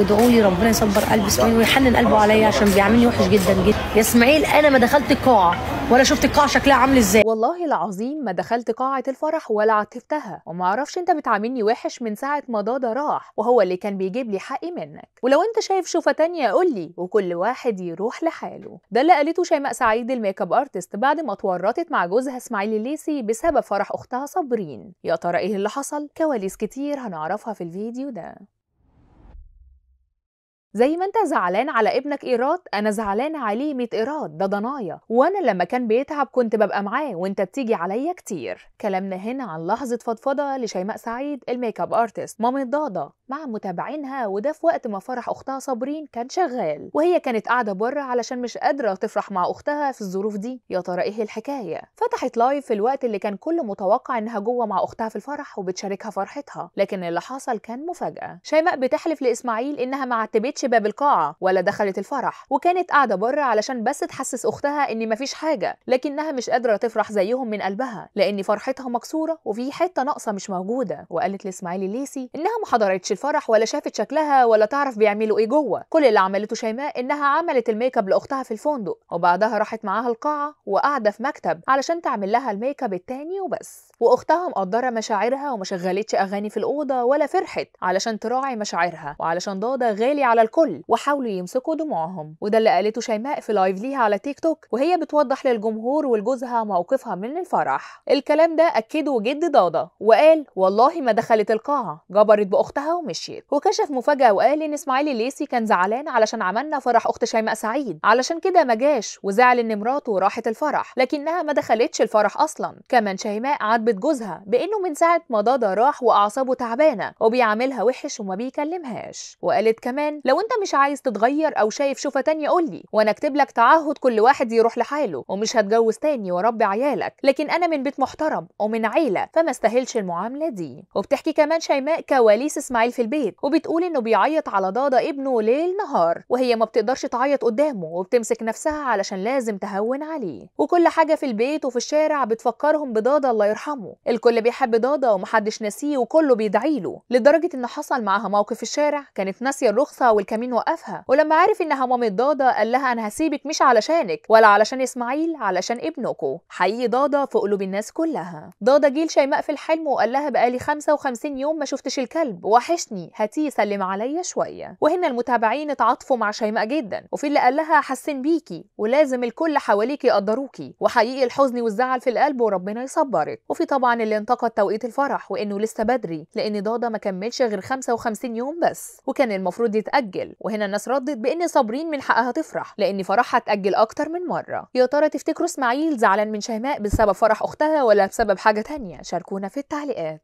وادعوا لي ربنا يصبر قلب اسماعيل ويحنن قلبه عليا عشان بيعاملني وحش جدا جدا يا اسماعيل انا ما دخلت القاعه ولا شفت القاعه شكلها عامل ازاي والله العظيم ما دخلت قاعه الفرح ولا عتفتها وما اعرفش انت بتعاملني وحش من ساعه ما دادا راح وهو اللي كان بيجيب لي حقي منك ولو انت شايف شوفه تانية قول لي وكل واحد يروح لحاله ده اللي قالته شيماء سعيد الميك اب ارتست بعد ما اتورطت مع جوزها اسماعيل الليسي بسبب فرح اختها صابرين يا ترى ايه اللي حصل كواليس كتير هنعرفها في الفيديو ده زي ما انت زعلان على ابنك ايراد انا زعلان عليه 100 ايراد ده ضنايا وانا لما كان بيتعب كنت ببقى معاه وانت بتيجي عليا كتير كلامنا هنا عن لحظه فضفضه لشيماء سعيد الميك اب ارتست مامة ضادة مع متابعينها وده في وقت ما فرح اختها صابرين كان شغال وهي كانت قاعده بره علشان مش قادره تفرح مع اختها في الظروف دي يا ترى ايه الحكايه فتحت لايف في الوقت اللي كان كله متوقع انها جوه مع اختها في الفرح وبتشاركها فرحتها لكن اللي حصل كان مفاجاه شيماء بتحلف لاسماعيل انها ما فتحتش باب القاعة ولا دخلت الفرح وكانت قاعدة بره علشان بس تحسس أختها إن مفيش حاجة لكنها مش قادرة تفرح زيهم من قلبها لأن فرحتها مكسورة وفي حتة ناقصة مش موجودة وقالت لإسماعيل الليسي إنها ما حضرتش الفرح ولا شافت شكلها ولا تعرف بيعملوا إيه جوه كل اللي عملته شيماء إنها عملت الميك اب لأختها في الفندق وبعدها راحت معاها القاعة وقاعدة في مكتب علشان تعمل لها الميك اب التاني وبس واختها مقدره مشاعرها وما شغلتش اغاني في الاوضه ولا فرحت علشان تراعي مشاعرها وعلشان ضاده غالي على الكل وحاولوا يمسكوا دموعهم وده اللي قالته شيماء في لايف ليها على تيك توك وهي بتوضح للجمهور ولجوزها موقفها من الفرح الكلام ده اكده جد ضاده وقال والله ما دخلت القاعه جبرت باختها ومشيت وكشف مفاجاه وقال ان اسماعيل الليسي كان زعلان علشان عملنا فرح اخت شيماء سعيد علشان كده ما جاش وزعل ان مراته راحت الفرح لكنها ما دخلتش الفرح اصلا كمان شيماء عاد بتربط جوزها بانه من ساعه ما دادا راح واعصابه تعبانه وبيعاملها وحش وما بيكلمهاش وقالت كمان لو انت مش عايز تتغير او شايف شوفه تانية قول لي وانا اكتب لك تعهد كل واحد يروح لحاله ومش هتجوز تاني واربي عيالك لكن انا من بيت محترم ومن عيله فما استاهلش المعامله دي وبتحكي كمان شيماء كواليس اسماعيل في البيت وبتقول انه بيعيط على دادا ابنه ليل نهار وهي ما بتقدرش تعيط قدامه وبتمسك نفسها علشان لازم تهون عليه وكل حاجه في البيت وفي الشارع بتفكرهم بدادا الله يرحمه عمه الكل بيحب ضاده ومحدش ناسيه وكله بيدعي له لدرجه ان حصل معاها موقف في الشارع كانت ناسيه الرخصه والكمين وقفها ولما عرف انها مامة ضاده قال لها انا هسيبك مش علشانك ولا علشان اسماعيل علشان ابنكو حقيقي ضاده في قلوب الناس كلها ضاده جه لشيماء في الحلم وقال لها بقالي 55 يوم ما شفتش الكلب وحشني هاتيه سلم عليا شويه وهنا المتابعين اتعاطفوا مع شيماء جدا وفي اللي قال لها حاسين بيكي ولازم الكل حواليك يقدروكي وحقيقي الحزن والزعل في القلب وربنا يصبرك وفي طبعا اللي انتقد توقيت الفرح وانه لسه بدري لان ضاده ما كملش غير 55 يوم بس وكان المفروض يتاجل وهنا الناس ردت بان صابرين من حقها تفرح لان فرحها اتاجل اكتر من مره يا ترى تفتكروا اسماعيل زعلان من شهماء بسبب فرح اختها ولا بسبب حاجه تانية شاركونا في التعليقات